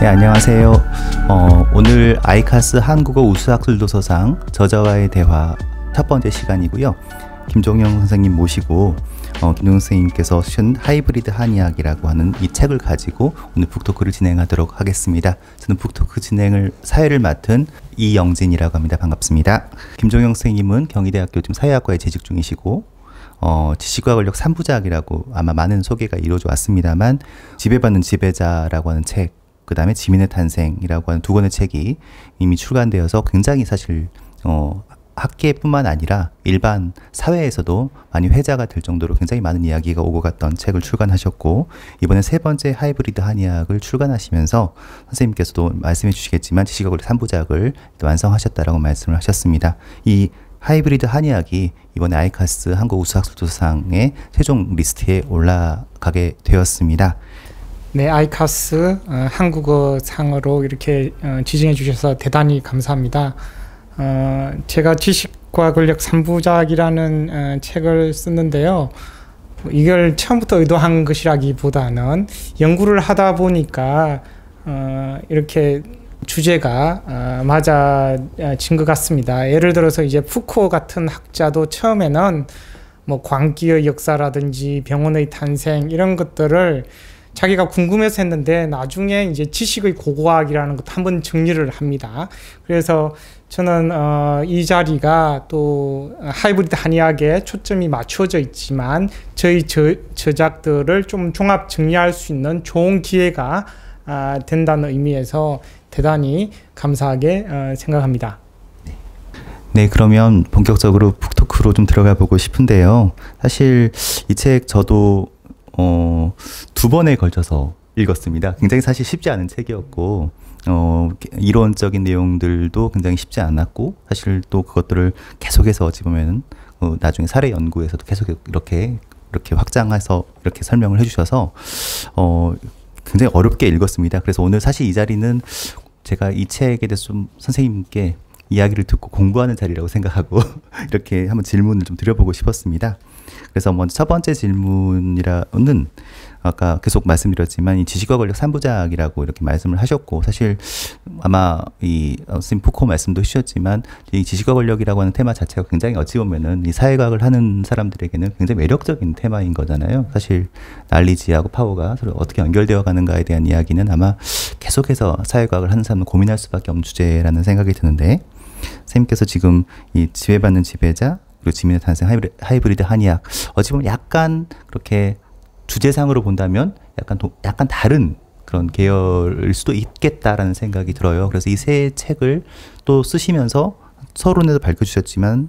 네, 안녕하세요. 어, 오늘 아이카스 한국어 우수학술도서상 저자와의 대화 첫 번째 시간이고요. 김종영 선생님 모시고 어, 김종영 선생님께서 쓰 하이브리드 한의학이라고 하는 이 책을 가지고 오늘 북토크를 진행하도록 하겠습니다. 저는 북토크 진행을 사회를 맡은 이영진이라고 합니다. 반갑습니다. 김종영 선생님은 경희대학교 지금 사회학과에 재직 중이시고 어, 지식과 권력 3부작이라고 아마 많은 소개가 이루어져 왔습니다만 지배받는 지배자라고 하는 책그 다음에 지민의 탄생이라고 하는 두 권의 책이 이미 출간되어서 굉장히 사실 어, 학계뿐만 아니라 일반 사회에서도 많이 회자가 될 정도로 굉장히 많은 이야기가 오고 갔던 책을 출간하셨고 이번에 세 번째 하이브리드 한의학을 출간하시면서 선생님께서도 말씀해 주시겠지만 지식학원 3부작을 완성하셨다라고 말씀을 하셨습니다. 이 하이브리드 한의학이 이번에 아이카스 한국우수학술조상의 최종 리스트에 올라가게 되었습니다. 네, 아이카스 어, 한국어 상으로 이렇게 어, 지정해 주셔서 대단히 감사합니다. 어, 제가 지식과 권력 3부작이라는 어, 책을 썼는데요. 이걸 처음부터 의도한 것이라기보다는 연구를 하다 보니까 어, 이렇게 주제가 어, 맞아진 것 같습니다. 예를 들어서 이제 푸코 같은 학자도 처음에는 뭐 광기의 역사라든지 병원의 탄생 이런 것들을 자기가 궁금해서 했는데 나중에 이제 지식의 고고학이라는 것도 한번 정리를 합니다. 그래서 저는 어, 이 자리가 또 하이브리드 한의학에 초점이 맞춰져 있지만 저희 저, 저작들을 좀 종합 정리할 수 있는 좋은 기회가 아, 된다는 의미에서 대단히 감사하게 어, 생각합니다. 네, 그러면 본격적으로 북토크로 좀 들어가 보고 싶은데요. 사실 이 책 저도 어, 두 번에 걸쳐서 읽었습니다. 굉장히 사실 쉽지 않은 책이었고 어, 이론적인 내용들도 굉장히 쉽지 않았고 사실 또 그것들을 계속해서 어찌 보면 어, 나중에 사례 연구에서도 계속 이렇게 이렇게 확장해서 이렇게 설명을 해주셔서 어, 굉장히 어렵게 읽었습니다. 그래서 오늘 사실 이 자리는 제가 이 책에 대해서 좀 선생님께 이야기를 듣고 공부하는 자리라고 생각하고 이렇게 한번 질문을 좀 드려보고 싶었습니다. 그래서 먼저 첫 번째 질문이라는 아까 계속 말씀드렸지만 이 지식과 권력 삼부작이라고 이렇게 말씀을 하셨고 사실 아마 이선생님 어, 포코 말씀도 하셨지만 이 지식과 권력이라고 하는 테마 자체가 굉장히 어찌 보면은 이 사회과학을 하는 사람들에게는 굉장히 매력적인 테마인 거잖아요. 사실 난리지하고 파워가 서로 어떻게 연결되어 가는가에 대한 이야기는 아마 계속해서 사회과학을 하는 사람은 고민할 수밖에 없는 주제라는 생각이 드는데 선생님께서 지금 이 지배받는 지배자 그리고 지민의탄생 하이브리, 하이브리드 한의학 어찌 보면 약간 그렇게 주제상으로 본다면 약간 도, 약간 다른 그런 계열일 수도 있겠다라는 생각이 들어요. 그래서 이 세 책을 또 쓰시면서 서론에도 밝혀주셨지만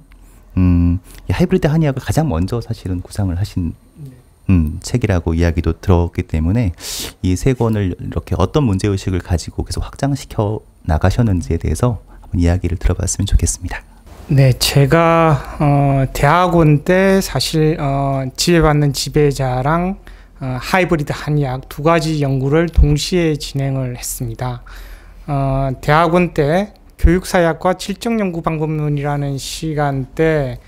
음, 이 하이브리드 한의학을 가장 먼저 사실은 구상을 하신 네. 음, 책이라고 이야기도 들었기 때문에 이 세 권을 이렇게 어떤 문제 의식을 가지고 계속 확장시켜 나가셨는지에 대해서 한번 이야기를 들어봤으면 좋겠습니다. 네, 제가 어, 대학원 때 사실 어, 지배받는 지배자랑 어, 하이브리드 한의학 두 가지 연구를 동시에 진행을 했습니다. 어, 대학원 때 교육사약과 실적연구 방법론이라는 시간 대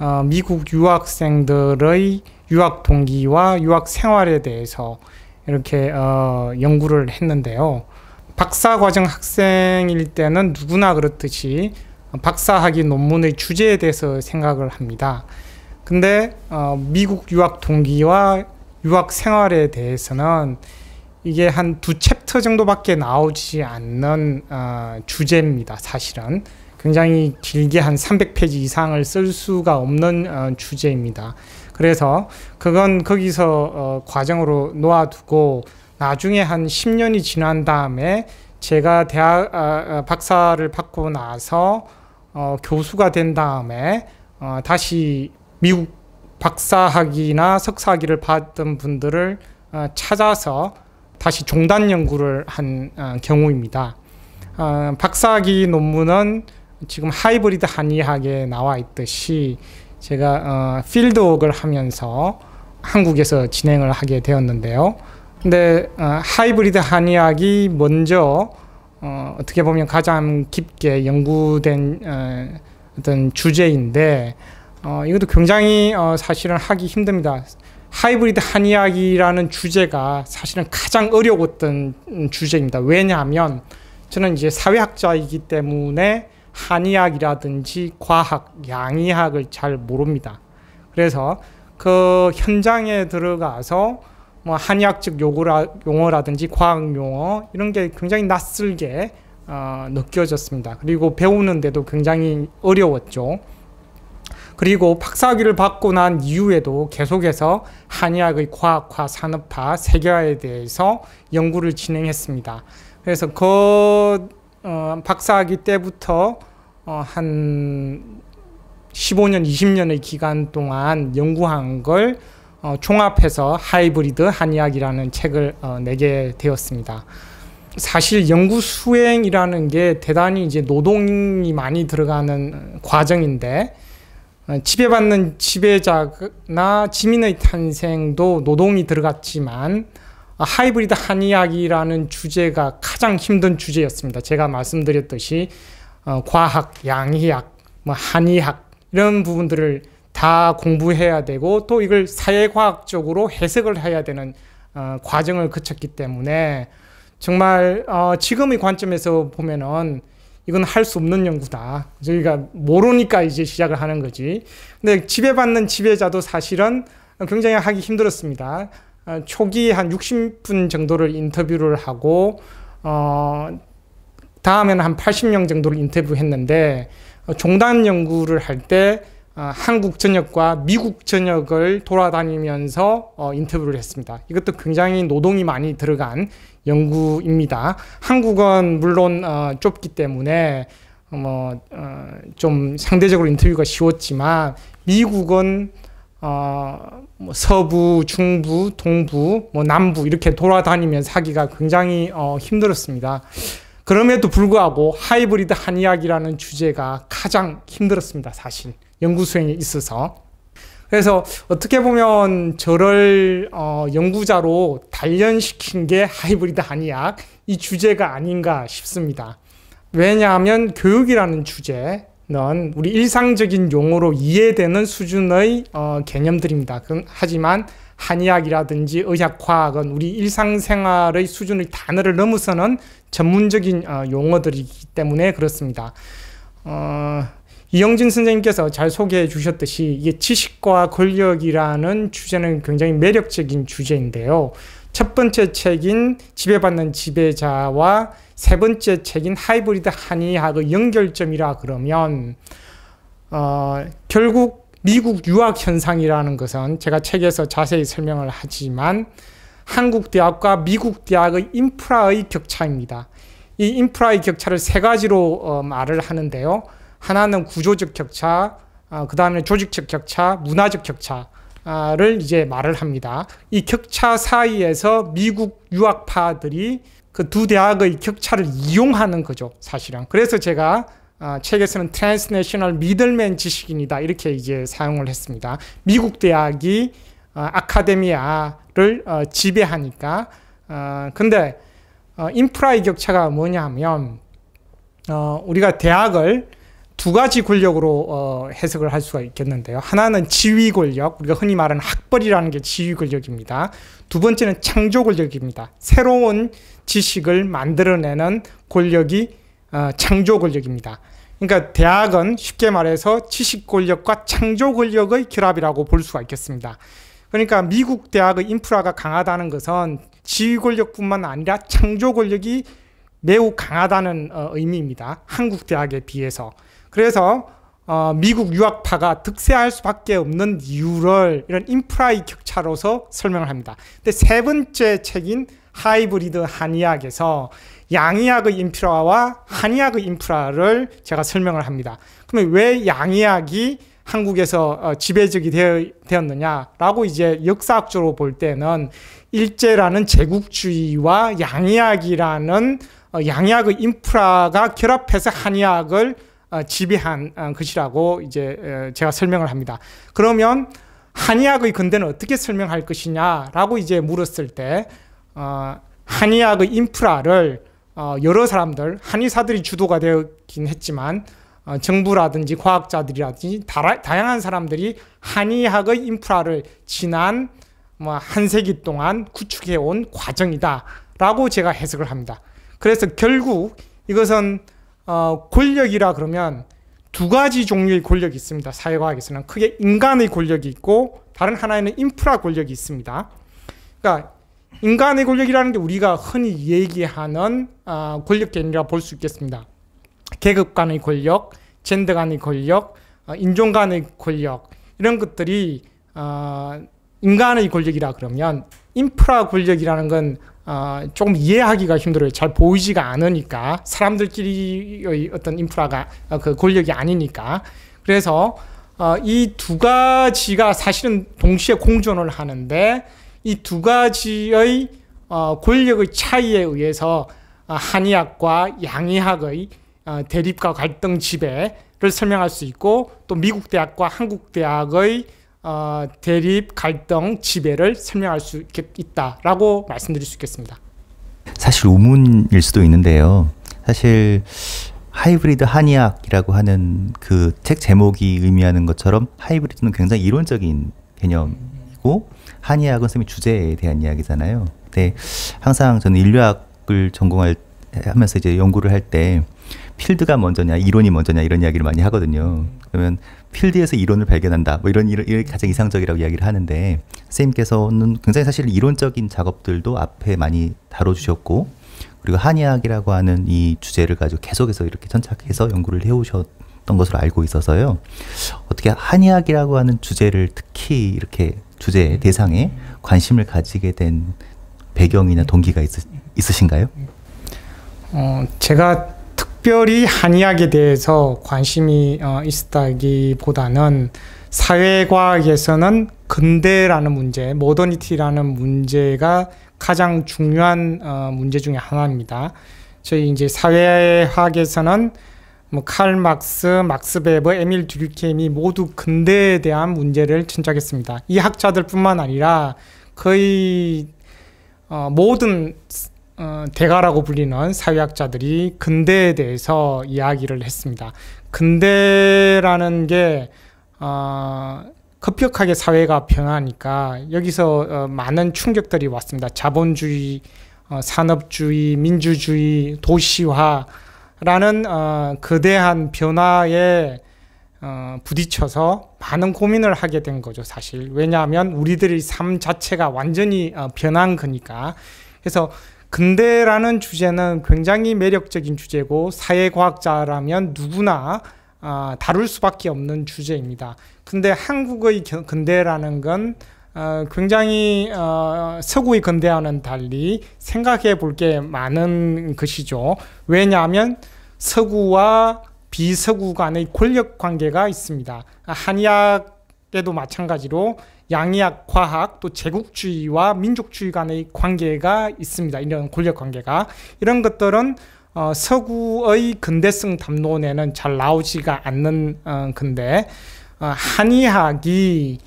어, 미국 유학생들의 유학 동기와 유학 생활에 대해서 이렇게 어, 연구를 했는데요. 박사 과정 학생일 때는 누구나 그렇듯이 박사학위 논문의 주제에 대해서 생각을 합니다. 근데 어, 미국 유학 동기와 유학 생활에 대해서는 이게 한 두 챕터 정도밖에 나오지 않는 어, 주제입니다. 사실은 굉장히 길게 한 300페이지 이상을 쓸 수가 없는 어, 주제입니다. 그래서 그건 거기서 어, 과정으로 놓아두고 나중에 한 10년이 지난 다음에 제가 대학 아, 아, 박사를 받고 나서 어, 교수가 된 다음에 어, 다시 미국 박사학위나 석사학위를 받은 분들을 어, 찾아서 다시 종단 연구를 한 어, 경우입니다. 어, 박사학위 논문은 지금 하이브리드 한의학에 나와 있듯이 제가 어, 필드웍을 하면서 한국에서 진행을 하게 되었는데요. 근데 하이브리드 한의학이 먼저 어, 어떻게 보면 가장 깊게 연구된 어, 어떤 주제인데 어, 이것도 굉장히 어, 사실은 하기 힘듭니다. 하이브리드 한의학이라는 주제가 사실은 가장 어려웠던 음, 주제입니다. 왜냐하면 저는 이제 사회학자이기 때문에 한의학이라든지 과학, 양의학을 잘 모릅니다. 그래서 그 현장에 들어가서 뭐 한의학적 요구라, 용어라든지 과학 용어 이런 게 굉장히 낯설게 어, 느껴졌습니다. 그리고 배우는데도 굉장히 어려웠죠. 그리고 박사학위를 받고 난 이후에도 계속해서 한의학의 과학화, 산업화, 세계화에 대해서 연구를 진행했습니다. 그래서 그 어, 박사학위 때부터 어, 한 15년, 20년의 기간 동안 연구한 걸 어, 종합해서 하이브리드 한의학이라는 책을 어, 내게 되었습니다. 사실 연구 수행이라는 게 대단히 이제 노동이 많이 들어가는 과정인데 어, 지받는 지배자나 지민의 탄생도 노동이 들어갔지만 어, 하이브리드 한의학이라는 주제가 가장 힘든 주제였습니다. 제가 말씀드렸듯이 어, 과학, 양의학, 뭐 한의학 이런 부분들을 다 공부해야 되고 또 이걸 사회과학적으로 해석을 해야 되는 어, 과정을 거쳤기 때문에 정말 어, 지금의 관점에서 보면은 이건 할 수 없는 연구다. 저희가 모르니까 이제 시작을 하는 거지. 근데 지배받는 지배자도 사실은 굉장히 하기 힘들었습니다. 어, 초기 한 60분 정도를 인터뷰를 하고 어, 다음에는 한 80명 정도를 인터뷰했는데 어, 종단 연구를 할때 어, 한국 전역과 미국 전역을 돌아다니면서 어, 인터뷰를 했습니다. 이것도 굉장히 노동이 많이 들어간 연구입니다. 한국은 물론 어, 좁기 때문에 뭐좀 상대적으로 인터뷰가 쉬웠지만 미국은 뭐 서부, 중부, 동부, 뭐 남부 이렇게 돌아다니면서 하기가 굉장히 힘들었습니다. 그럼에도 불구하고 하이브리드 한의학이라는 주제가 가장 힘들었습니다, 사실. 연구 수행에 있어서 그래서 어떻게 보면 저를 어, 연구자로 단련시킨 게 하이브리드 한의학 이 주제가 아닌가 싶습니다. 왜냐하면 교육이라는 주제는 우리 일상적인 용어로 이해되는 수준의 어, 개념들입니다. 하지만 한의학이라든지 의학과학은 우리 일상생활의 수준의 단어를 넘어서는 전문적인 어, 용어들이기 때문에 그렇습니다. 어, 이영진 선생님께서 잘 소개해 주셨듯이 이게 지식과 권력이라는 주제는 굉장히 매력적인 주제인데요. 첫 번째 책인 지배받는 지배자와 세 번째 책인 하이브리드 한의학의 연결점이라 그러면 어, 결국 미국 유학 현상이라는 것은 제가 책에서 자세히 설명을 하지만 한국 대학과 미국 대학의 인프라의 격차입니다. 이 인프라의 격차를 세 가지로 어, 말을 하는데요. 하나는 구조적 격차, 어, 아, 그 다음에 조직적 격차, 문화적 격차를 이제 말을 합니다. 이 격차 사이에서 미국 유학파들이 그 두 대학의 격차를 이용하는 거죠, 사실은. 그래서 제가 어, 아, 책에서는 트랜스내셔널 미들맨 지식인이다 이렇게 이제 사용을 했습니다. 미국 대학이 어, 아카데미아를 어, 지배하니까 어, 근데 어, 인프라의 격차가 뭐냐면 어, 우리가 대학을 두 가지 권력으로 어, 해석을 할 수가 있겠는데요. 하나는 지휘 권력, 우리가 흔히 말하는 학벌이라는 게지휘 권력입니다. 두 번째는 창조 권력입니다. 새로운 지식을 만들어내는 권력이 어, 창조 권력입니다. 그러니까 대학은 쉽게 말해서 지식 권력과 창조 권력의 결합이라고 볼 수가 있겠습니다. 그러니까 미국 대학의 인프라가 강하다는 것은 지휘 권력뿐만 아니라 창조 권력이 매우 강하다는 어, 의미입니다. 한국 대학에 비해서. 그래서 어, 미국 유학파가 득세할 수밖에 없는 이유를 이런 인프라의 격차로서 설명을 합니다. 근데 세 번째 책인 하이브리드 한의학에서 양의학의 인프라와 한의학의 인프라를 제가 설명을 합니다. 그러면 왜 양의학이 한국에서 어, 지배적이 되었느냐라고 이제 역사학적으로 볼 때는 일제라는 제국주의와 양의학이라는 어, 양의학의 인프라가 결합해서 한의학을 지배한 어, 어, 것이라고 이제 어, 제가 설명을 합니다. 그러면 한의학의 근대는 어떻게 설명할 것이냐라고 이제 물었을 때 한의학의 인프라를 여러 사람들 한의사들이 주도가 되긴 했지만 정부라든지 과학자들이라든지 다양한 사람들이 한의학의 인프라를 지난 뭐한 세기 동안 구축해 온 과정이다라고 제가 해석을 합니다. 그래서 결국 이것은 어, 권력이라 그러면 두 가지 종류의 권력이 있습니다. 사회과학에서는 크게 인간의 권력이 있고 다른 하나에는 인프라 권력이 있습니다. 그러니까 인간의 권력이라는 게 우리가 흔히 얘기하는 어, 권력 개념이라 볼수 있겠습니다. 계급 간의 권력, 젠더 간의 권력, 어, 인종 간의 권력 이런 것들이 어, 인간의 권력이라 그러면 인프라 권력이라는 건 어, 조금 이해하기가 힘들어요. 잘 보이지가 않으니까 사람들끼리의 어떤 인프라가 어, 그 권력이 아니니까 그래서 어, 이두 가지가 사실은 동시에 공존을 하는데 이 두 가지의 어, 권력의 차이에 의해서 어, 한의학과 양의학의 어, 대립과 갈등 지배를 설명할 수 있고 또 미국 대학과 한국 대학의 어, 대립, 갈등, 지배를 설명할 수 있다라고 말씀드릴 수 있겠습니다. 사실 우문일 수도 있는데요. 사실 하이브리드 한의학이라고 하는 그 책 제목이 의미하는 것처럼 하이브리드는 굉장히 이론적인 개념이고 한의학은 선생 주제에 대한 이야기잖아요. 근데 항상 저는 인류학을 전공할 하면서 이제 연구를 할 때 필드가 먼저냐 이론이 먼저냐 이런 이야기를 많이 하거든요. 그러면 필드에서 이론을 발견한다. 뭐 이런 일이 가장 이상적이라고 이야기를 하는데 선생님께서는 굉장히 사실 이론적인 작업들도 앞에 많이 다뤄주셨고 그리고 한의학이라고 하는 이 주제를 가지고 계속해서 이렇게 천착해서 연구를 해오셨던 것으로 알고 있어서요. 어떻게 한의학이라고 하는 주제를 특히 이렇게 주제 대상에 관심을 가지게 된 배경이나 동기가 있으, 있으신가요? 어, 제가 특별히 한의학에 대해서 관심이 어, 있었다기보다는 사회과학에서는 근대라는 문제, 모더니티라는 문제가 가장 중요한 어, 문제 중에 하나입니다. 저희 이제 사회학에서는 뭐 칼막스, 막스 베버, 에밀 드류케이 모두 근대에 대한 문제를 천착했습니다. 이 학자들뿐만 아니라 거의 어, 모든 어, 대가라고 불리는 사회학자들이 근대에 대해서 이야기를 했습니다. 근대라는 게 어, 급격하게 사회가 변하니까 여기서 어, 많은 충격들이 왔습니다. 자본주의, 어, 산업주의, 민주주의, 도시화라는 어, 거대한 변화에 어, 부딪혀서 많은 고민을 하게 된 거죠, 사실. 왜냐하면 우리들의 삶 자체가 완전히 변한 거니까. 그래서 근대라는 주제는 굉장히 매력적인 주제고 사회과학자라면 누구나 아, 다룰 수밖에 없는 주제입니다. 근데 한국의 근대라는 건 어, 굉장히 어, 서구의 근대와는 달리 생각해 볼 게 많은 것이죠. 왜냐하면 서구와 비서구 간의 권력 관계가 있습니다. 한의학에도 마찬가지로 양의학 과학 또 제국주의와 민족주의 간의 관계가 있습니다. 이런 권력 관계가 이런 것들은 어, 서구의 근대성 담론에는 잘 나오지가 않는 어, 근데 어, 한의학이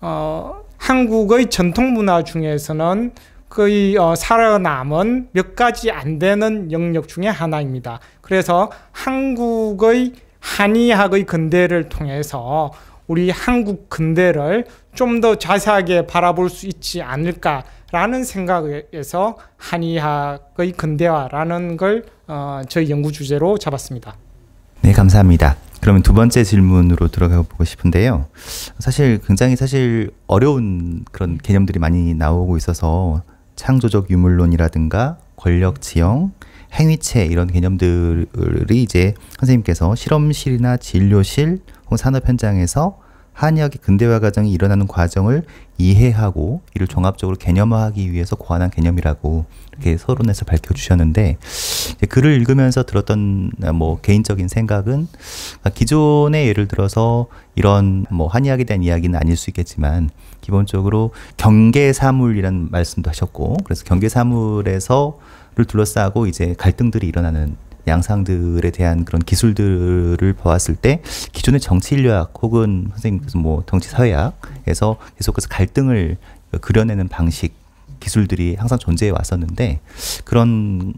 어, 한국의 전통 문화 중에서는 거의 어, 살아남은 몇 가지 안 되는 영역 중의 하나입니다. 그래서 한국의 한의학의 근대를 통해서 우리 한국 근대를 좀더 자세하게 바라볼 수 있지 않을까라는 생각에서 한의학의 근대화라는 걸 어, 저희 연구 주제로 잡았습니다. 네, 감사합니다. 그러면 두 번째 질문으로 들어가 보고 싶은데요. 사실 굉장히 사실 어려운 그런 개념들이 많이 나오고 있어서 창조적 유물론이라든가 권력 지형, 행위체 이런 개념들이 이제 선생님께서 실험실이나 진료실 혹은 산업 현장에서 한의학의 근대화 과정이 일어나는 과정을 이해하고 이를 종합적으로 개념화하기 위해서 고안한 개념이라고 이렇게 서론에서 밝혀주셨는데 글을 읽으면서 들었던 아, 뭐 개인적인 생각은 아, 기존의 예를 들어서 이런 뭐 한의학에 대한 이야기는 아닐 수 있겠지만 기본적으로 경계사물이라는 말씀도 하셨고 그래서 경계사물에서 를 둘러싸고 이제 갈등들이 일어나는 양상들에 대한 그런 기술들을 보았을 때 기존의 정치 인류학 혹은 선생님께서 뭐 정치 사회학에서 계속해서 갈등을 그려내는 방식 기술들이 항상 존재해 왔었는데 그런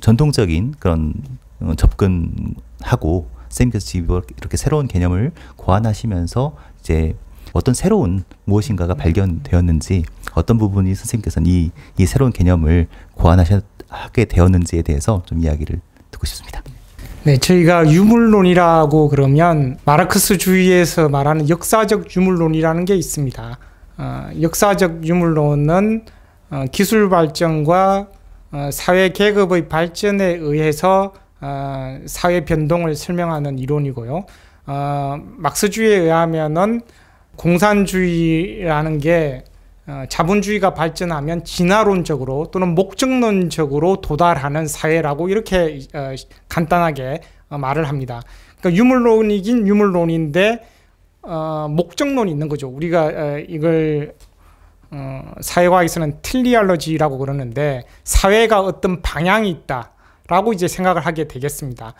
전통적인 그런 어, 접근하고 선생님께서 지금 이렇게 새로운 개념을 고안하시면서 이제 어떤 새로운 무엇인가가 발견되었는지 어떤 부분이 선생님께서는 이, 이 새로운 개념을 고안하셨게 되었는지에 대해서 좀 이야기를 듣고 싶습니다. 네, 저희가 유물론이라고 그러면 마르크스주의에서 말하는 역사적 유물론이라는 게 있습니다. 어, 역사적 유물론은 어, 기술 발전과 어, 사회 계급의 발전에 의해서 어, 사회 변동을 설명하는 이론이고요. 막스주의에 어, 의하면은 공산주의라는 게 어, 자본주의가 발전하면 진화론적으로 또는 목적론적으로 도달하는 사회라고 이렇게 어, 간단하게 어, 말을 합니다. 그러니까 유물론이긴 유물론인데 목적론이 있는 거죠. 우리가 이걸 사회과학에서는 틸리알러지라고 그러는데 사회가 어떤 방향이 있다라고 이제 생각을 하게 되겠습니다.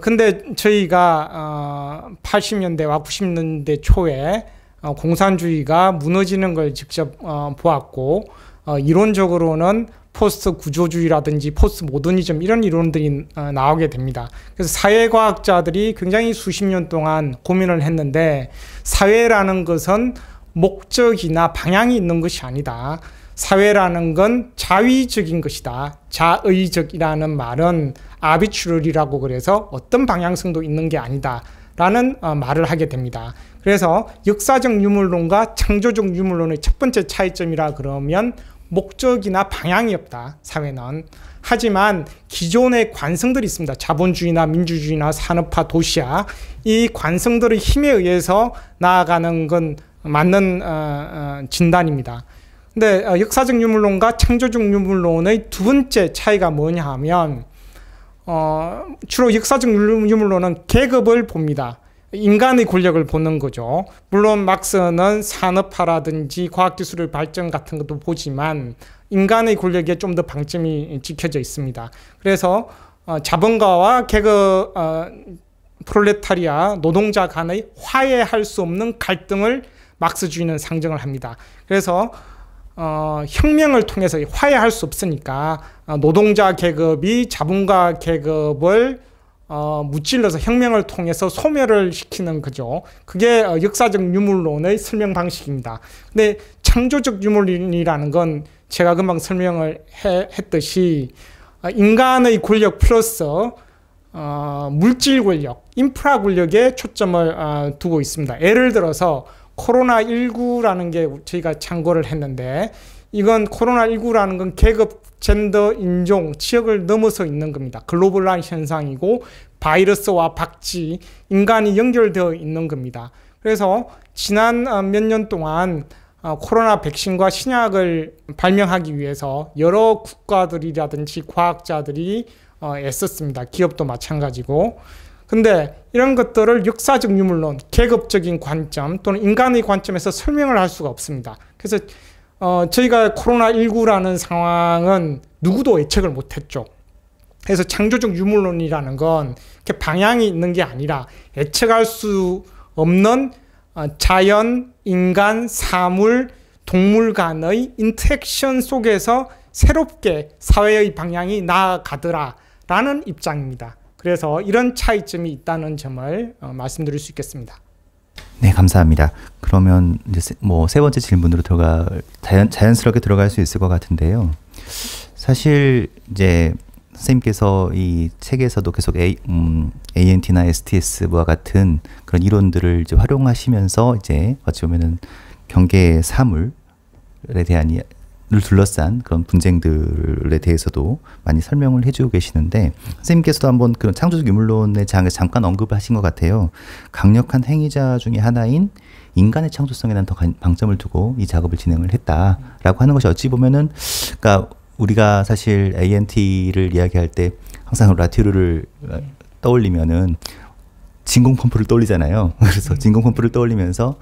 근데 저희가 80년대와 90년대 초에 어, 공산주의가 무너지는 걸 직접 어, 보았고 어, 이론적으로는 포스트 구조주의라든지 포스트 모더니즘 이런 이론들이 나오게 됩니다. 그래서 사회과학자들이 굉장히 수십 년 동안 고민을 했는데 사회라는 것은 목적이나 방향이 있는 것이 아니다. 사회라는 건 자위적인 것이다. 자의적이라는 말은 아비추럴이라고 그래서 어떤 방향성도 있는 게 아니다. 라는 말을 하게 됩니다. 그래서 역사적 유물론과 창조적 유물론의 첫 번째 차이점이라 그러면 목적이나 방향이 없다. 사회는. 하지만 기존의 관성들이 있습니다. 자본주의나 민주주의나 산업화 도시야. 이 관성들의 힘에 의해서 나아가는 건 맞는 어, 어 진단입니다. 근데 어, 역사적 유물론과 창조적 유물론의 두 번째 차이가 뭐냐 하면 어, 주로 역사적 유물론은 계급을 봅니다. 인간의 권력을 보는 거죠. 물론 막스는 산업화라든지 과학기술의 발전 같은 것도 보지만 인간의 권력에 좀 더 방점이 지켜져 있습니다. 그래서 어, 자본가와 개그 어, 프롤레타리아 노동자 간의 화해할 수 없는 갈등을 막스주의는 상정을 합니다. 그래서 어, 혁명을 통해서 화해할 수 없으니까 어, 노동자 계급이 자본가 계급을 어, 무찔러서 혁명을 통해서 소멸을 시키는 거죠. 그게 어, 역사적 유물론의 설명 방식입니다. 근데 창조적 유물론이라는 건 제가 금방 설명을 해, 했듯이 어, 인간의 권력 플러스 어, 물질 권력, 인프라 권력에 초점을 어, 두고 있습니다. 예를 들어서 코로나19라는 게 저희가 참고를 했는데 이건 코로나19라는 건 계급 젠더, 인종, 지역을 넘어서 있는 겁니다. 글로벌한 현상이고 바이러스와 박쥐, 인간이 연결되어 있는 겁니다. 그래서 지난 어, 몇년 동안 어, 코로나 백신과 신약을 발명하기 위해서 여러 국가들이라든지 과학자들이 어, 애썼습니다. 기업도 마찬가지고. 근데 이런 것들을 역사적 유물론, 계급적인 관점 또는 인간의 관점에서 설명을 할 수가 없습니다. 그래서 어, 저희가 코로나19라는 상황은 누구도 예측을 못했죠. 그래서 창조적 유물론이라는 건 이렇게 방향이 있는 게 아니라 예측할 수 없는 어, 자연, 인간, 사물, 동물 간의 인터액션 속에서 새롭게 사회의 방향이 나아가더라라는 입장입니다. 그래서 이런 차이점이 있다는 점을 어, 말씀드릴 수 있겠습니다. 네, 감사합니다. 그러면 이제 뭐세 뭐 번째 질문으로 들어가 자연 자연스럽게 들어갈 수 있을 것 같은데요. 사실 이제 선생님께서 이 책에서도 계속 A, 음, ANT나 STS와 같은 그런 이론들을 이제 활용하시면서 이제 어찌 보면은 경계 사물에 대한 를 둘러싼 그런 분쟁들에 대해서도 많이 설명을 해주고 계시는데 선생님께서도 한번 그런 창조적 유물론의 장에 잠깐 언급하신 것 같아요. 강력한 행위자 중의 하나인 인간의 창조성에 대한 더 방점을 두고 이 작업을 진행을 했다라고 하는 것이 어찌 보면은 그러니까 우리가 사실 ANT를 이야기할 때 항상 라티루를 어, 떠올리면은 진공 펌프를 떠올리잖아요. 그래서 음. 진공 펌프를 떠올리면서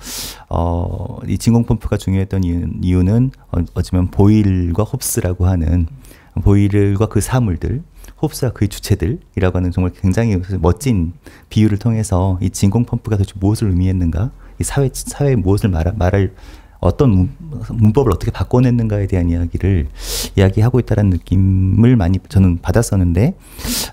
어, 이 진공 펌프가 중요했던 이유는 어, 어쩌면 보일과 홉스라고 하는 보일과 그 사물들, 홉스와 그 주체들이라고 하는 정말 굉장히 멋진 비유를 통해서 이 진공 펌프가 도대체 무엇을 의미했는가, 이 사회 사회 무엇을 말 말할 어떤 문법을 어떻게 바꿔냈는가에 대한 이야기를 이야기하고 있다는 느낌을 많이 저는 받았었는데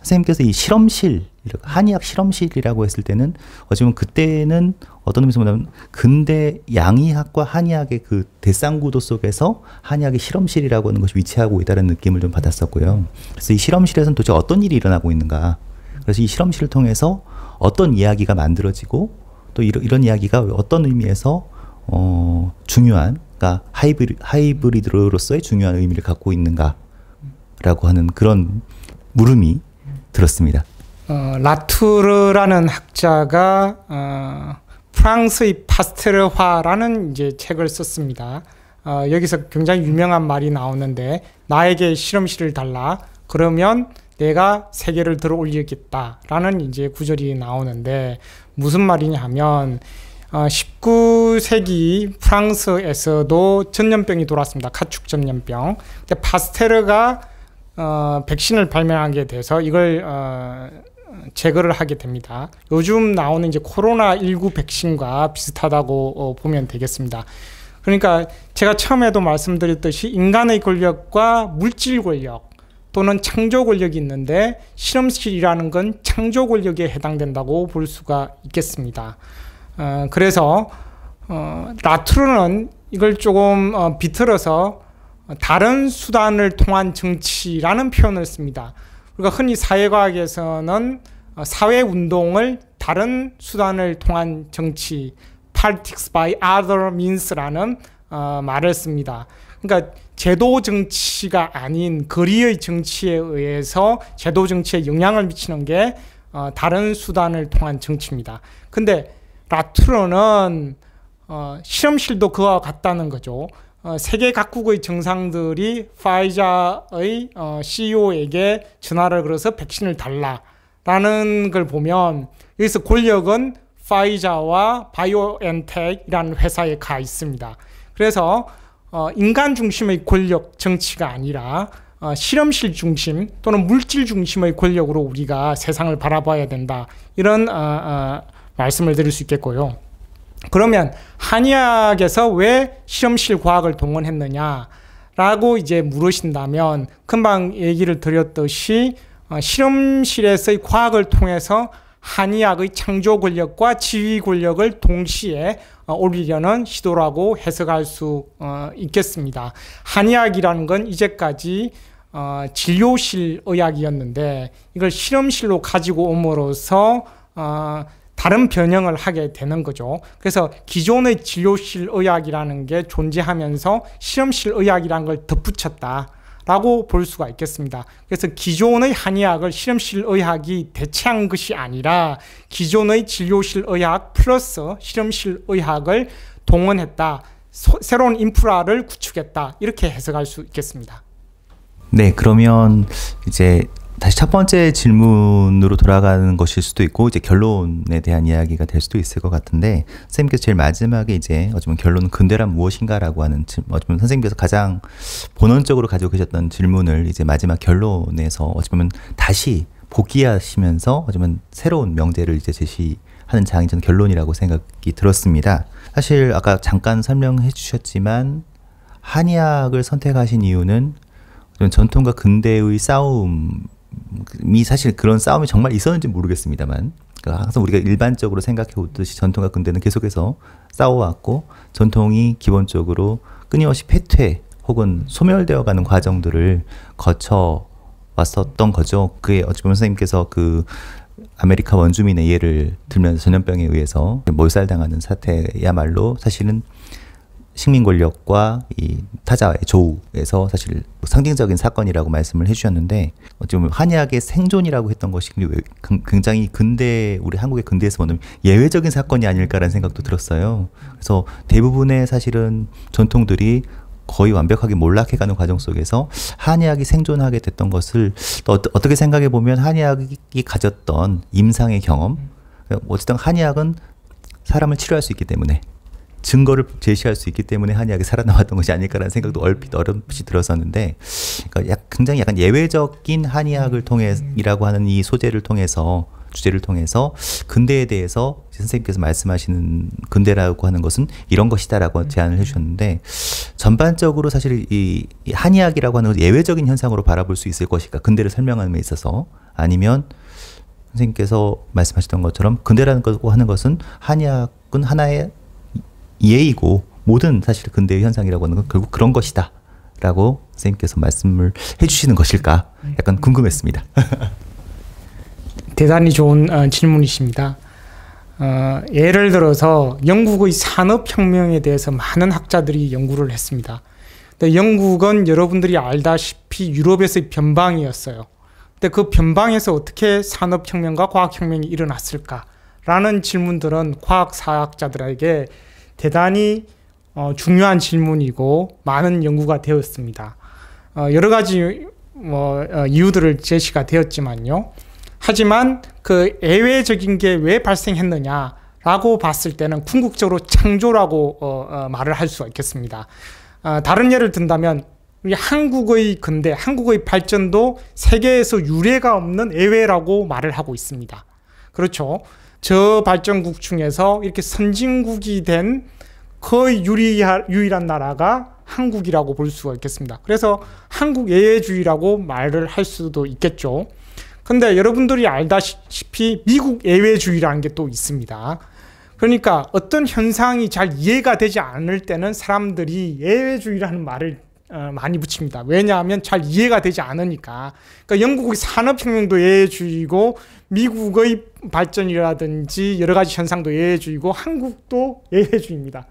선생님께서 이 실험실 한의학 실험실이라고 했을 때는 어찌보면 그때는 어떤 의미에서 뭐냐면 근대 양의학과 한의학의 그대상구도 속에서 한의학의 실험실이라고 하는 것이 위치하고 있다는 느낌을 좀 받았었고요. 그래서 이 실험실에서는 도대체 어떤 일이 일어나고 있는가. 그래서 이 실험실을 통해서 어떤 이야기가 만들어지고 또 이런, 이런 이야기가 어떤 의미에서 어, 중요한 그러니까 하이브리, 하이브리드로서의 중요한 의미를 갖고 있는가라고 하는 그런 물음이 들었습니다. 어, 라투르라는 학자가 어, 프랑스의 파스텔화라는 이제 책을 썼습니다. 어, 여기서 굉장히 유명한 말이 나오는데 나에게 실험실을 달라 그러면 내가 세계를 들어 올리겠다라는 이제 구절이 나오는데 무슨 말이냐 하면 19세기 어, 프랑스에서도 전염병이 돌았습니다. 가축 전염병. 근데 파스테르가 어, 백신을 발명하게 돼서 이걸 어, 제거를 하게 됩니다. 요즘 나오는 이제 코로나19 백신과 비슷하다고 어, 보면 되겠습니다. 그러니까 제가 처음에도 말씀드렸듯이 인간의 권력과 물질 권력 또는 창조 권력이 있는데 실험실이라는 건 창조 권력에 해당된다고 볼 수가 있겠습니다. 어, 그래서 어, 라투르는 이걸 조금 어, 비틀어서 다른 수단을 통한 정치라는 표현을 씁니다. 그러니까 흔히 사회과학에서는 어, 사회 운동을 다른 수단을 통한 정치 (politics by other means)라는 어, 말을 씁니다. 그러니까 제도 정치가 아닌 거리의 정치에 의해서 제도 정치에 영향을 미치는 게 어, 다른 수단을 통한 정치입니다. 근데 라투르는 어, 실험실도 그와 같다는 거죠. 어, 세계 각국의 정상들이 파이자의 어, CEO에게 전화를 걸어서 백신을 달라. 라는 걸 보면 여기서 권력은 파이자와 바이오엔텍이라는 회사에 가 있습니다. 그래서 어, 인간 중심의 권력 정치가 아니라 어, 실험실 중심 또는 물질 중심의 권력으로 우리가 세상을 바라봐야 된다. 이런 어, 어 말씀을 드릴 수 있겠고요. 그러면 한의학에서 왜 실험실 과학을 동원했느냐? 라고 이제 물으신다면 금방 얘기를 드렸듯이 어, 실험실에서의 과학을 통해서 한의학의 창조 권력과 지휘 권력을 동시에 어, 올리려는 시도라고 해석할 수 어, 있겠습니다. 한의학이라는 건 이제까지 진료실 의학이었는데 이걸 실험실로 가지고 오므로써 다른 변형을 하게 되는 거죠. 그래서 기존의 진료실 의학이라는 게 존재하면서 실험실 의학이라는 걸 덧붙였다. 라고 볼 수가 있겠습니다. 그래서 기존의 한의학을 실험실 의학이 대체한 것이 아니라 기존의 진료실 의학 플러스 실험실 의학을 동원했다. 소, 새로운 인프라를 구축했다. 이렇게 해석할 수 있겠습니다. 네, 그러면 이제 다시 첫 번째 질문으로 돌아가는 것일 수도 있고 이제 결론에 대한 이야기가 될 수도 있을 것 같은데 선생님께서 제일 마지막에 이제 어쩌면 결론은 근대란 무엇인가라고 하는 어쩌면 선생님께서 가장 본원적으로 가지고 계셨던 질문을 이제 마지막 결론에서 어쩌면 다시 복귀하시면서 어쩌면 새로운 명제를 이제 제시하는 장이 저는 결론이라고 생각이 들었습니다. 사실 아까 잠깐 설명해 주셨지만 한의학을 선택하신 이유는 전통과 근대의 싸움 이 사실 그런 싸움이 정말 있었는지 모르겠습니다만 그러니까 항상 우리가 일반적으로 생각해 오듯이 전통과 근대는 계속해서 싸워왔고 전통이 기본적으로 끊임없이 폐퇴 혹은 소멸되어 가는 과정들을 거쳐 왔었던 거죠. 그게 어찌 보면 선생님께서 그 아메리카 원주민의 예를 들면서 전염병에 의해서 몰살당하는 사태야말로 사실은 식민 권력과 이 타자의 조우에서 사실 뭐 상징적인 사건이라고 말씀을 해주셨는데 어찌보면 한의학의 생존이라고 했던 것이 굉장히 근대 우리 한국의 근대에서 보는 예외적인 사건이 아닐까라는 생각도 들었어요. 그래서 대부분의 사실은 전통들이 거의 완벽하게 몰락해가는 과정 속에서 한의학이 생존하게 됐던 것을 또 어떻게 생각해 보면 한의학이 가졌던 임상의 경험 음. 어쨌든 한의학은 사람을 치료할 수 있기 때문에 증거를 제시할 수 있기 때문에 한의학이 살아남았던 것이 아닐까라는 생각도 얼핏 어렴풋이 들었었는데 그러니까 굉장히 약간 예외적인 한의학을 통해이라고 하는 이 소재를 통해서 주제를 통해서 근대에 대해서 선생님께서 말씀하시는 근대라고 하는 것은 이런 것이다라고 제안을 해주셨는데 전반적으로 사실 이 한의학이라고 하는 것은 예외적인 현상으로 바라볼 수 있을 것인가 근대를 설명하는 데 있어서 아니면 선생님께서 말씀하셨던 것처럼 근대라는 것고 하는 것은 한의학은 하나의 예이고 모든 사실 근대의 현상이라고 하는 건 결국 그런 것이다. 라고 선생님께서 말씀을 해주시는 것일까 약간 네. 궁금했습니다. 대단히 좋은 어, 질문이십니다. 어, 예를 들어서 영국의 산업혁명에 대해서 많은 학자들이 연구를 했습니다. 근데 영국은 여러분들이 알다시피 유럽에서의 변방이었어요. 근데 그 변방에서 어떻게 산업혁명과 과학혁명이 일어났을까라는 질문들은 과학사학자들에게 대단히 어, 중요한 질문이고 많은 연구가 되었습니다. 어, 여러 가지 뭐, 어, 이유들을 제시가 되었지만요. 하지만 그 애외적인 게 왜 발생했느냐라고 봤을 때는 궁극적으로 창조라고 어, 어, 말을 할 수가 있겠습니다. 다른 예를 든다면 우리 한국의 근대, 한국의 발전도 세계에서 유례가 없는 예외라고 말을 하고 있습니다. 그렇죠. 저발전국 중에서 이렇게 선진국이 된 거의 유리하, 유일한 나라가 한국이라고 볼 수가 있겠습니다. 그래서 한국 예외주의라고 말을 할 수도 있겠죠. 근데 여러분들이 알다시피 미국 예외주의라는 게 또 있습니다. 그러니까 어떤 현상이 잘 이해가 되지 않을 때는 사람들이 예외주의라는 말을 어, 많이 붙입니다. 왜냐하면 잘 이해가 되지 않으니까. 그러니까 영국의 산업혁명도 예외주의고 미국의 발전이라든지 여러 가지 현상도 예외주의고 한국도 예외주의입니다.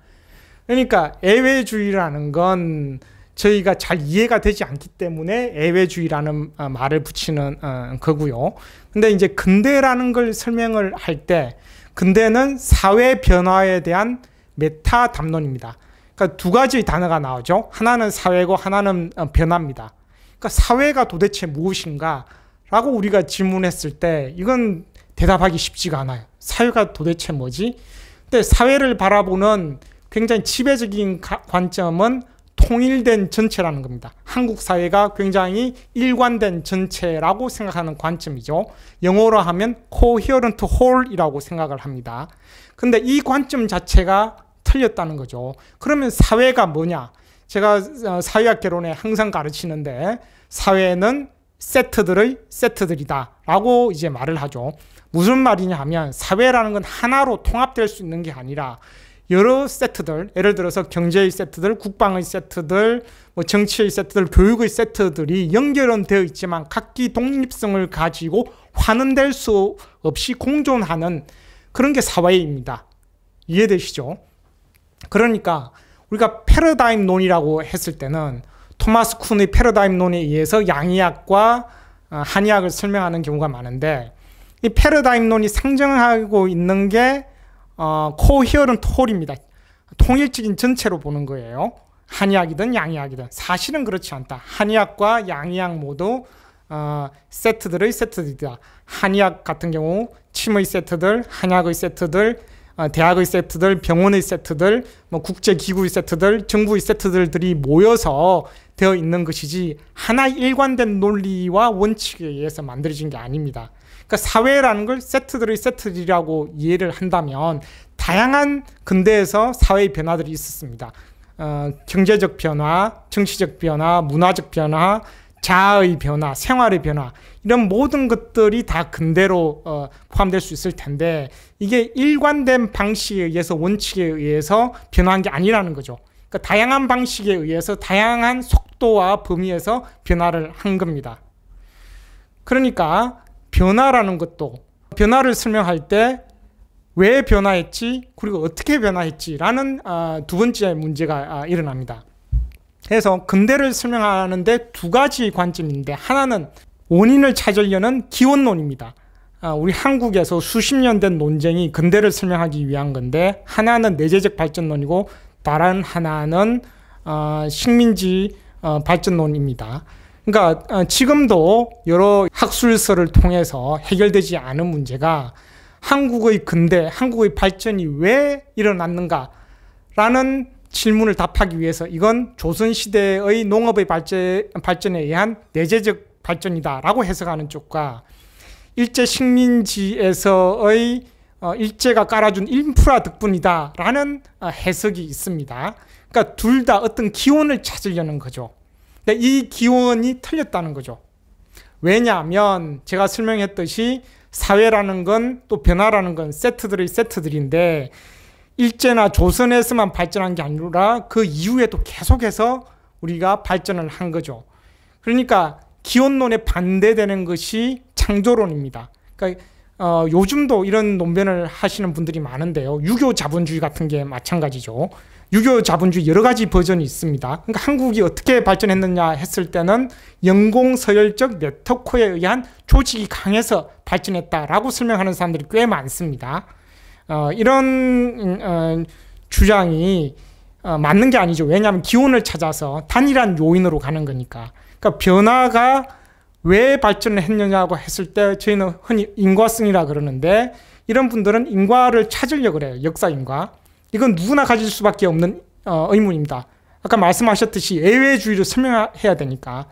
그러니까 예외주의라는 건 저희가 잘 이해가 되지 않기 때문에 예외주의라는 어, 말을 붙이는 어, 거고요. 근데 이제 근대라는 걸 설명을 할 때 근대는 사회 변화에 대한 메타 담론입니다. 그러니까 두 가지 단어가 나오죠. 하나는 사회고 하나는 어, 변화입니다. 그러니까 사회가 도대체 무엇인가? 라고 우리가 질문했을 때 이건 대답하기 쉽지가 않아요. 사회가 도대체 뭐지? 근데 사회를 바라보는 굉장히 지배적인 관점은 통일된 전체라는 겁니다. 한국 사회가 굉장히 일관된 전체라고 생각하는 관점이죠. 영어로 하면 coherent whole이라고 생각을 합니다. 근데 이 관점 자체가 살렸다는 거죠. 그러면 사회가 뭐냐? 제가 어, 사회학 개론에 항상 가르치는데 사회는 세트들의 세트들이다 라고 이제 말을 하죠. 무슨 말이냐 하면 사회라는 건 하나로 통합될 수 있는 게 아니라 여러 세트들, 예를 들어서 경제의 세트들, 국방의 세트들, 뭐 정치의 세트들, 교육의 세트들이 연결은 되어 있지만 각기 독립성을 가지고 환원될 수 없이 공존하는 그런 게 사회입니다. 이해되시죠? 그러니까 우리가 패러다임 논이라고 했을 때는 토마스 쿤의 패러다임 논에 의해서 양의학과 어, 한의학을 설명하는 경우가 많은데 이 패러다임 논이 상정하고 있는 게 어, 코히어런 톨입니다. 통일적인 전체로 보는 거예요. 한의학이든 양의학이든 사실은 그렇지 않다. 한의학과 양의학 모두 어, 세트들의 세트들이다. 한의학 같은 경우 침의 세트들, 한약의 세트들, 아, 대학의 세트들, 병원의 세트들, 뭐 국제기구의 세트들, 정부의 세트들들이 모여서 되어 있는 것이지 하나 일관된 논리와 원칙에 의해서 만들어진 게 아닙니다. 그러니까 사회라는 걸 세트들의 세트이라고 이해를 한다면 다양한 근대에서 사회의 변화들이 있었습니다. 어, 경제적 변화, 정치적 변화, 문화적 변화, 자아의 변화, 생활의 변화 이런 모든 것들이 다 근대로 어, 포함될 수 있을 텐데 이게 일관된 방식에 의해서 원칙에 의해서 변화한 게 아니라는 거죠. 그러니까 다양한 방식에 의해서 다양한 속도와 범위에서 변화를 한 겁니다. 그러니까 변화라는 것도 변화를 설명할 때 왜 변화했지 그리고 어떻게 변화했지라는 아, 두 번째 문제가 아, 일어납니다. 그래서 근대를 설명하는데 두 가지 관점인데 하나는 원인을 찾으려는 기원론입니다. 아, 우리 한국에서 수십 년 된 논쟁이 근대를 설명하기 위한 건데 하나는 내재적 발전론이고 다른 하나는 어, 식민지 어, 발전론입니다. 그러니까 어, 지금도 여러 학술서를 통해서 해결되지 않은 문제가 한국의 근대, 한국의 발전이 왜 일어났는가라는 질문을 답하기 위해서 이건 조선시대의 농업의 발전, 발전에 의한 내재적 발전이다라고 해석하는 쪽과 일제 식민지에서의 어, 일제가 깔아준 인프라 덕분이다라는 어, 해석이 있습니다. 그러니까 둘 다 어떤 기원을 찾으려는 거죠. 근데 이 기원이 틀렸다는 거죠. 왜냐하면 제가 설명했듯이 사회라는 건 또 변화라는 건 세트들의 세트들인데 일제나 조선에서만 발전한 게 아니라 그 이후에도 계속해서 우리가 발전을 한 거죠. 그러니까 기원론에 반대되는 것이 창조론입니다. 그러니까 어, 요즘도 이런 논변을 하시는 분들이 많은데요. 유교 자본주의 같은 게 마찬가지죠. 유교 자본주의 여러 가지 버전이 있습니다. 그러니까 한국이 어떻게 발전했느냐 했을 때는 연공 서열적 네트워크에 의한 조직이 강해서 발전했다라고 설명하는 사람들이 꽤 많습니다. 어, 이런 어, 주장이 어, 맞는 게 아니죠. 왜냐하면 기원을 찾아서 단일한 요인으로 가는 거니까. 그러니까 변화가 왜 발전을 했느냐고 했을 때 저희는 흔히 인과승이라 그러는데 이런 분들은 인과를 찾으려고 그래요. 역사 인과. 이건 누구나 가질 수밖에 없는 어, 의문입니다. 아까 말씀하셨듯이 예외주의를 설명해야 되니까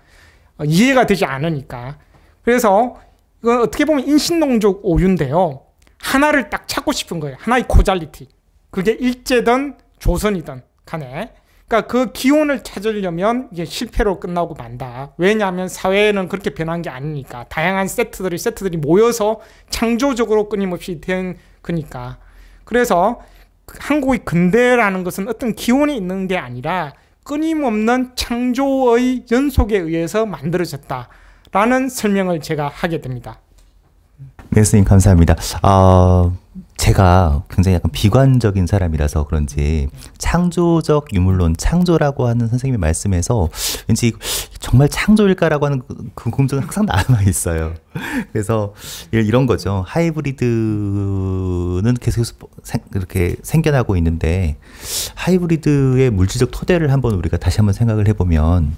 어, 이해가 되지 않으니까. 그래서 이건 어떻게 보면 인신농족 오류인데요. 하나를 딱 찾고 싶은 거예요. 하나의 고잘리티 그게 일제든 조선이든 간에 그러니까 그 기운을 찾으려면 이게 실패로 끝나고 만다. 왜냐하면 사회는 그렇게 변한 게 아니니까. 다양한 세트들이 세트들이 모여서 창조적으로 끊임없이 된 거니까. 그래서 그 한국의 근대라는 것은 어떤 기운이 있는 게 아니라 끊임없는 창조의 연속에 의해서 만들어졌다라는 설명을 제가 하게 됩니다. 네, 선생님 감사합니다. 어... 제가 굉장히 약간 비관적인 사람이라서 그런지 창조적 유물론 창조라고 하는 선생님의 말씀에서 왠지 정말 창조일까라고 하는 그, 그 궁금증은 항상 남아 있어요. 그래서 이런 거죠. 하이브리드는 계속 이렇게 생겨나고 있는데 하이브리드의 물질적 토대를 한번 우리가 다시 한번 생각을 해보면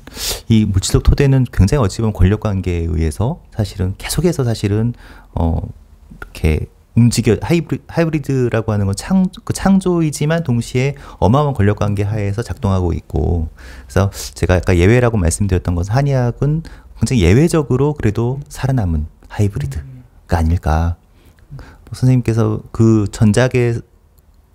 이 물질적 토대는 굉장히 어찌 보면 권력 관계에 의해서 사실은 계속해서 사실은 어 이렇게 움직여 하이브리, 하이브리드라고 하는 건 창, 그 창조이지만 동시에 어마어마한 권력 관계 하에서 작동하고 있고 그래서 제가 아까 예외라고 말씀드렸던 것은 한의학은 굉장히 예외적으로 그래도 살아남은 하이브리드가 아닐까 선생님께서 그전작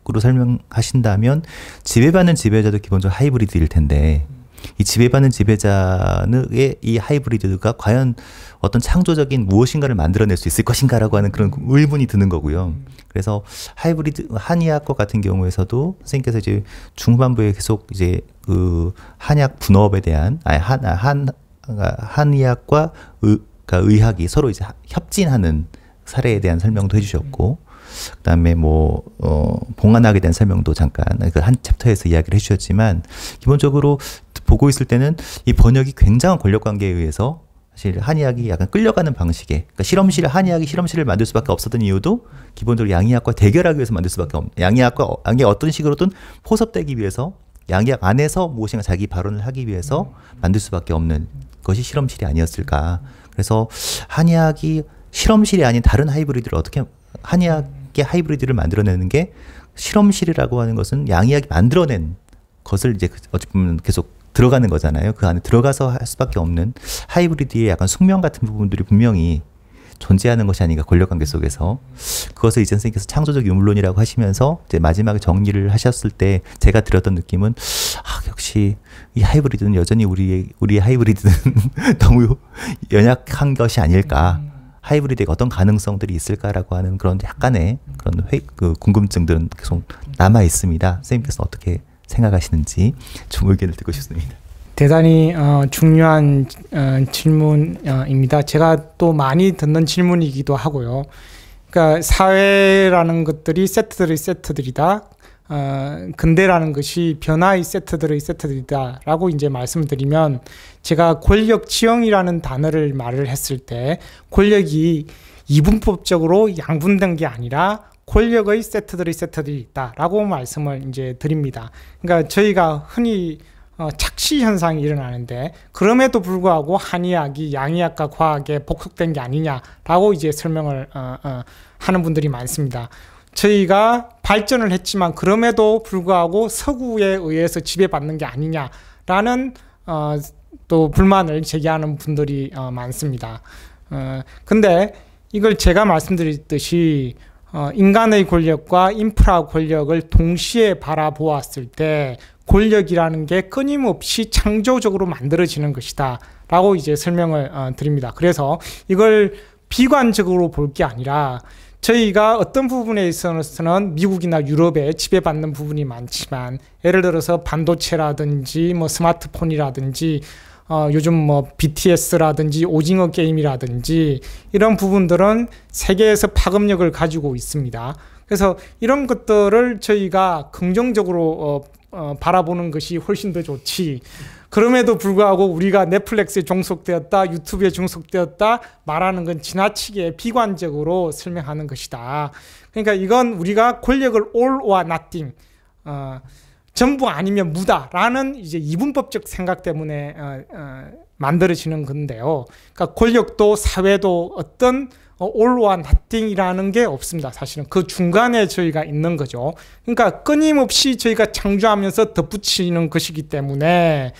으로 설명하신다면 지배받는 지배자도 기본적으로 하이브리드일 텐데 음. 이 지배받는 지배자의 이 하이브리드가 과연 어떤 창조적인 무엇인가를 만들어낼 수 있을 것인가라고 하는 그런 의문이 드는 거고요. 그래서 하이브리드 한의학과 같은 경우에서도 선생님께서 이제 중반부에 계속 이제 그 한약 분업에 대한 아니 한, 아, 한 그러니까 한의학과 의, 그러니까 의학이 서로 이제 협진하는 사례에 대한 설명도 해주셨고. 그다음에 뭐 어, 봉안하게 된 설명도 잠깐 그 한 챕터에서 이야기를 해주셨지만 기본적으로 보고 있을 때는 이 번역이 굉장한 권력 관계에 의해서 사실 한의학이 약간 끌려가는 방식에 그러니까 실험실 한의학이 실험실을 만들 수밖에 없었던 이유도 기본적으로 양의학과 대결하기 위해서 만들 수밖에 없 양의학과 양의 어떤 식으로든 포섭되기 위해서 양의학 안에서 무엇인가 자기 발언을 하기 위해서 만들 수밖에 없는 것이 실험실이 아니었을까 그래서 한의학이 실험실이 아닌 다른 하이브리드를 어떻게 한의학 함께 하이브리드를 만들어내는 게 실험실이라고 하는 것은 양이하게 만들어낸 것을 이제 어찌 보면 계속 들어가는 거잖아요. 그 안에 들어가서 할 수밖에 없는 하이브리드의 약간 숙명 같은 부분들이 분명히 존재하는 것이 아닌가 권력 관계 속에서 그것을 이 선생님께서 창조적 유물론이라고 하시면서 이제 마지막에 정리를 하셨을 때 제가 들었던 느낌은 아 역시 이 하이브리드는 여전히 우리의 우리의 하이브리드는 너무 연약한 것이 아닐까 음. 하이브리드가 어떤 가능성들이 있을까라고 하는 그런 약간의 그런 회, 그 궁금증들은 계속 남아 있습니다. 선생님께서 어떻게 생각하시는지 좀 의견을 듣고 싶습니다. 대단히 어, 중요한 어, 질문입니다. 제가 또 많이 듣는 질문이기도 하고요. 그러니까 사회라는 것들이 세트들이 세트들이다. 어, 근대라는 것이 변화의 세트들의 세트들이다라고 이제 말씀드리면 제가 권력 지형이라는 단어를 말을 했을 때 권력이 이분법적으로 양분된 게 아니라 권력의 세트들의 세트들이 있다라고 말씀을 이제 드립니다. 그러니까 저희가 흔히 어, 착시 현상이 일어나는데 그럼에도 불구하고 한의학이 양의학과 과학에 복속된 게 아니냐라고 이제 설명을 어, 어, 하는 분들이 많습니다. 저희가 발전을 했지만 그럼에도 불구하고 서구에 의해서 지배받는 게 아니냐라는 어, 또 불만을 제기하는 분들이 어, 많습니다. 어, 근데 이걸 제가 말씀드렸듯이 어, 인간의 권력과 인프라 권력을 동시에 바라보았을 때 권력이라는 게 끊임없이 창조적으로 만들어지는 것이다. 라고 이제 설명을 어, 드립니다. 그래서 이걸 비관적으로 볼 게 아니라 저희가 어떤 부분에 있어서는 미국이나 유럽에 지배받는 부분이 많지만 예를 들어서 반도체라든지 뭐 스마트폰이라든지 어, 요즘 뭐 BTS라든지 오징어 게임이라든지 이런 부분들은 세계에서 파급력을 가지고 있습니다. 그래서 이런 것들을 저희가 긍정적으로 어, 어, 바라보는 것이 훨씬 더 좋지. 그럼에도 불구하고 우리가 넷플릭스에 종속되었다, 유튜브에 종속되었다 말하는 건 지나치게 비관적으로 설명하는 것이다. 그러니까 이건 우리가 권력을 all or nothing, 어, 전부 아니면 무다라는 이제 이분법적 생각 때문에 어, 어, 만들어지는 건데요. 그러니까 권력도 사회도 어떤 어, all or nothing이라는 게 없습니다. 사실은 그 중간에 저희가 있는 거죠. 그러니까 끊임없이 저희가 창조하면서 덧붙이는 것이기 때문에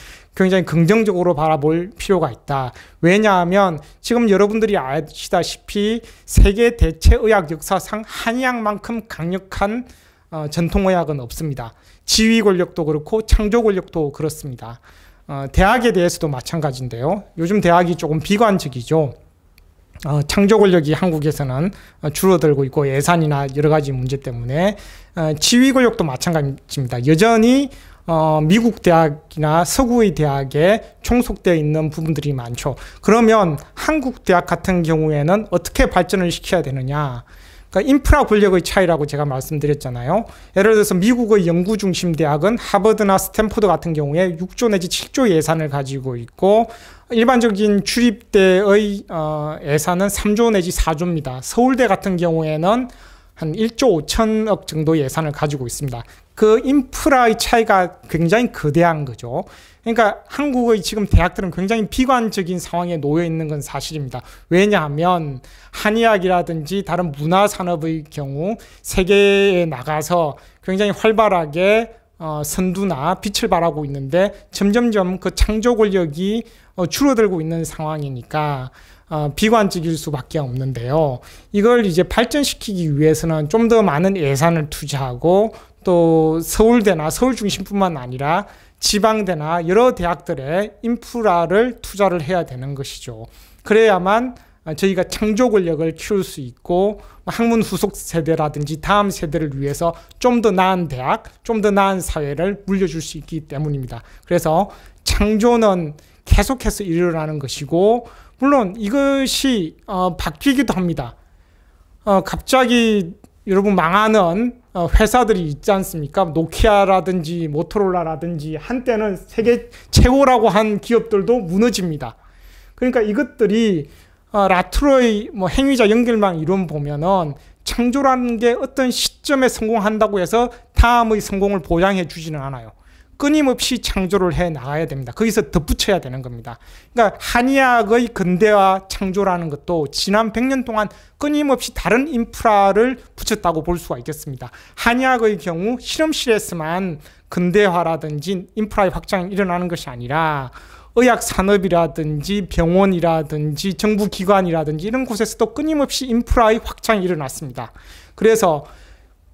굉장히 긍정적으로 바라볼 필요가 있다. 왜냐하면 지금 여러분들이 아시다시피 세계 대체 의학 역사상 한의학만큼 강력한 어, 전통의학은 없습니다. 지휘 권력도 그렇고 창조 권력도 그렇습니다. 어, 대학에 대해서도 마찬가지인데요. 요즘 대학이 조금 비관적이죠. 어, 창조 권력이 한국에서는 어, 줄어들고 있고 예산이나 여러 가지 문제 때문에 어, 지휘 권력도 마찬가지입니다. 여전히 어, 미국 대학이나 서구의 대학에 총속되어 있는 부분들이 많죠. 그러면 한국 대학 같은 경우에는 어떻게 발전을 시켜야 되느냐. 그러니까 인프라 권력의 차이라고 제가 말씀드렸잖아요. 예를 들어서 미국의 연구 중심 대학은 하버드나 스탠포드 같은 경우에 6조 내지 7조 예산을 가지고 있고 일반적인 출입대의 어, 예산은 3조 내지 4조입니다. 서울대 같은 경우에는 한 1조 5천억 정도 예산을 가지고 있습니다. 그 인프라의 차이가 굉장히 거대한 거죠. 그러니까 한국의 지금 대학들은 굉장히 비관적인 상황에 놓여 있는 건 사실입니다. 왜냐하면 한의학이라든지 다른 문화 산업의 경우 세계에 나가서 굉장히 활발하게 어, 선두나 빛을 발하고 있는데 점점점 그 창조 권력이 어, 줄어들고 있는 상황이니까 어, 비관적일 수밖에 없는데요. 이걸 이제 발전시키기 위해서는 좀 더 많은 예산을 투자하고 또 서울대나 서울 중심뿐만 아니라 지방대나 여러 대학들의 인프라를 투자를 해야 되는 것이죠. 그래야만 어, 저희가 창조 권력을 키울 수 있고 학문 후속 세대라든지 다음 세대를 위해서 좀 더 나은 대학, 좀 더 나은 사회를 물려줄 수 있기 때문입니다. 그래서 창조는 계속해서 일어나는 것이고 물론 이것이 어, 바뀌기도 합니다. 어, 갑자기 여러분 망하는 어, 회사들이 있지 않습니까? 노키아라든지 모토로라라든지 한때는 세계 최고라고 한 기업들도 무너집니다. 그러니까 이것들이 어, 라트로의 뭐 행위자 연결망 이론 보면은 창조라는 게 어떤 시점에 성공한다고 해서 다음의 성공을 보장해 주지는 않아요. 끊임없이 창조를 해 나가야 됩니다. 거기서 덧붙여야 되는 겁니다. 그러니까 한의학의 근대화 창조라는 것도 지난 100년 동안 끊임없이 다른 인프라를 붙였다고 볼 수가 있겠습니다. 한의학의 경우 실험실에서만 근대화라든지 인프라의 확장이 일어나는 것이 아니라 의학 산업이라든지 병원이라든지 정부 기관이라든지 이런 곳에서도 끊임없이 인프라의 확장이 일어났습니다. 그래서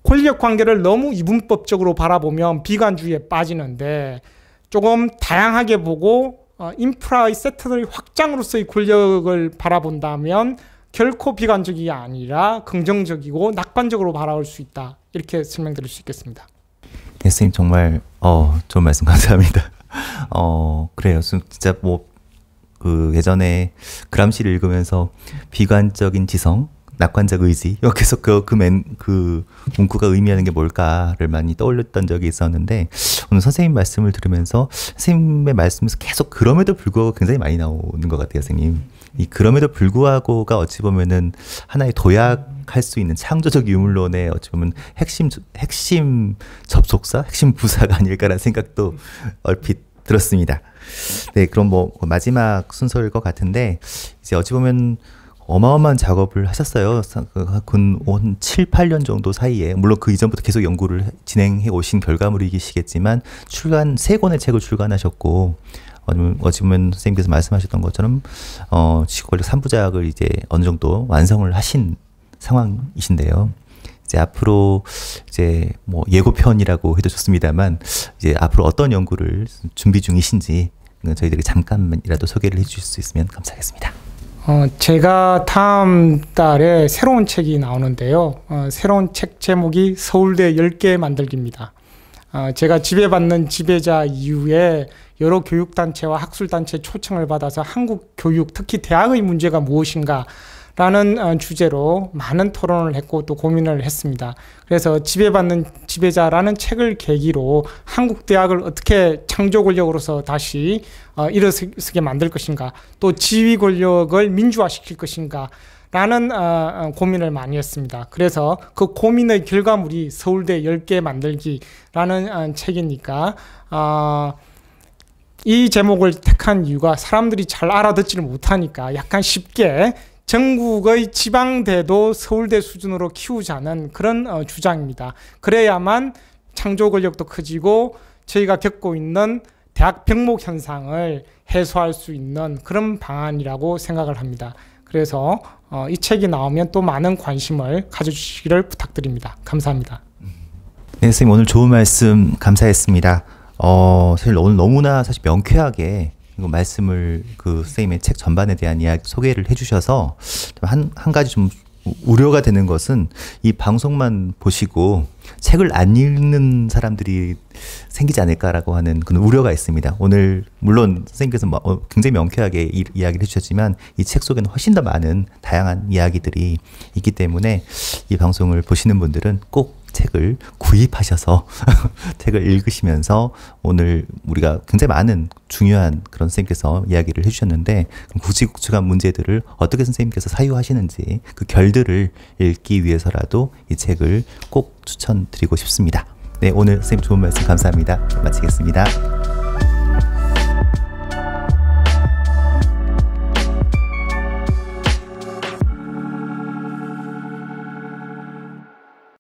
권력 관계를 너무 이분법적으로 바라보면 비관주의에 빠지는데 조금 다양하게 보고 어, 인프라의 세트들의 확장으로서의 권력을 바라본다면 결코 비관적이 아니라 긍정적이고 낙관적으로 바라볼 수 있다 이렇게 설명드릴 수 있겠습니다. 네, 선님 정말 어, 좋은 말씀 감사합니다. 어, 그래요. 진짜 뭐그 예전에 그람시를 읽으면서 비관적인 지성 낙관적 그 의지 여기서 그그맨그 그 문구가 의미하는 게 뭘까를 많이 떠올렸던 적이 있었는데 오늘 선생님 말씀을 들으면서 선생님의 말씀에서 계속 그럼에도 불구하고 굉장히 많이 나오는 것 같아요, 선생님. 이 그럼에도 불구하고가 어찌 보면은 하나의 도약할 수 있는 창조적 유물론의 어찌 보면 핵심 핵심 접속사, 핵심 부사가 아닐까라는 생각도 얼핏 들었습니다. 네, 그럼 뭐, 뭐 마지막 순서일 것 같은데 이제 어찌 보면 어마어마한 작업을 하셨어요. 근한 7, 8년 정도 사이에 물론 그 이전부터 계속 연구를 진행해 오신 결과물이시겠지만 출간 세 권의 책을 출간하셨고 어지면 선생님께서 말씀하셨던 것처럼 어, 지구관리 3부작을 이제 어느 정도 완성을 하신 상황이신데요. 이제 앞으로 이제 뭐 예고편이라고 해도 좋습니다만 이제 앞으로 어떤 연구를 준비 중이신지 저희들이 잠깐이라도 소개를 해주실 수 있으면 감사하겠습니다. 어, 제가 다음 달에 새로운 책이 나오는데요. 어, 새로운 책 제목이 서울대 10개 만들기입니다. 어, 제가 지배받는 지배자 이후에 여러 교육단체와 학술단체 초청을 받아서 한국 교육, 특히 대학의 문제가 무엇인가 라는 어, 주제로 많은 토론을 했고 또 고민을 했습니다. 그래서 지배받는 지배자라는 책을 계기로 한국 대학을 어떻게 창조 권력으로서 다시 어, 일어서게 만들 것인가, 또 지휘 권력을 민주화시킬 것인가, 라는 어, 고민을 많이 했습니다. 그래서 그 고민의 결과물이 서울대 10개 만들기라는 책이니까 이 제목을 택한 이유가 사람들이 잘 알아듣지를 못하니까 약간 쉽게 전국의 지방대도 서울대 수준으로 키우자는 그런 어, 주장입니다. 그래야만 창조 권력도 커지고 저희가 겪고 있는 대학 병목 현상을 해소할 수 있는 그런 방안이라고 생각을 합니다. 그래서 어, 이 책이 나오면 또 많은 관심을 가져주시기를 부탁드립니다. 감사합니다. 네, 선생님 오늘 좋은 말씀 감사했습니다. 어, 사실 오늘 너무나 사실 명쾌하게 이거 말씀을 그 선생님의 책 전반에 대한 이야기 소개를 해주셔서 한, 한 가지 좀 우려가 되는 것은 이 방송만 보시고 책을 안 읽는 사람들이 생기지 않을까라고 하는 그런 우려가 있습니다. 오늘 물론 선생님께서 뭐, 어, 굉장히 명쾌하게 이, 야기를 해주셨지만 이 책 속에는 훨씬 더 많은 다양한 이야기들이 있기 때문에 이 방송을 보시는 분들은 꼭 책을 구입하셔서 책을 읽으시면서 오늘 우리가 굉장히 많은 중요한 그런 선생님께서 이야기를 해주셨는데 구지구축한 문제들을 어떻게 선생님께서 사유하시는지 그 결들을 읽기 위해서라도 이 책을 꼭 추천드리고 싶습니다. 네, 오늘 선생님 좋은 말씀 감사합니다. 마치겠습니다.